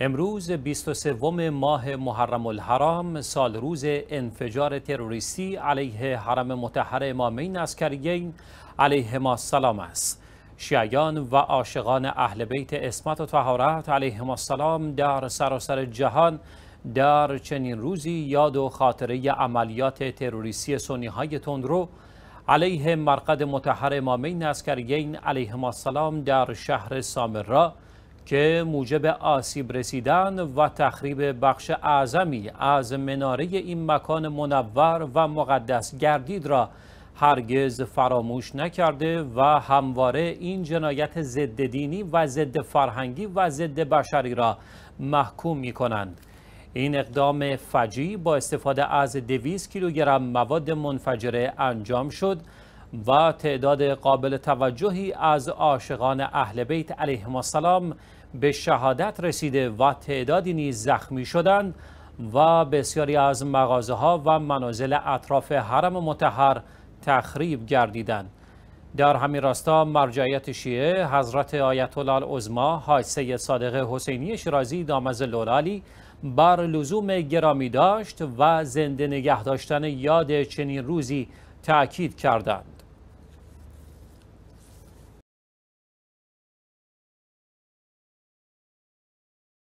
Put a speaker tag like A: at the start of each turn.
A: امروز 23 ماه محرم الحرام سال روز انفجار تروریستی علیه حرم متحر امامین اسکریین علیه ما سلام است شیعیان و عاشقان اهل بیت اسمت و طهارت علیه ما سلام در سراسر جهان در چنین روزی یاد و خاطره عملیات تروریستی سنی های تندرو علیه مرقد متحر امامین اسکریین علیه ما سلام در شهر را که موجب آسیب رسیدن و تخریب بخش اعظمی از مناره این مکان منور و مقدس گردید را هرگز فراموش نکرده و همواره این جنایت ضد دینی و ضد فرهنگی و ضد بشری را محکوم می کنند. این اقدام فجی با استفاده از 200 کیلوگرم مواد منفجره انجام شد و تعداد قابل توجهی از عاشقان اهل بیت علیهم السلام به شهادت رسیده و تعدادی نیز زخمی شدند و بسیاری از مغازه ها و منازل اطراف حرم متحر تخریب گردیدند. در همین راستا مرجعیت شیعه حضرت آیت الله العظما حاج سید صادق حسینی شیرازی دامز لولالی بر لزوم گرامی داشت و زنده نگه داشتن یاد چنین روزی تأکید کردند.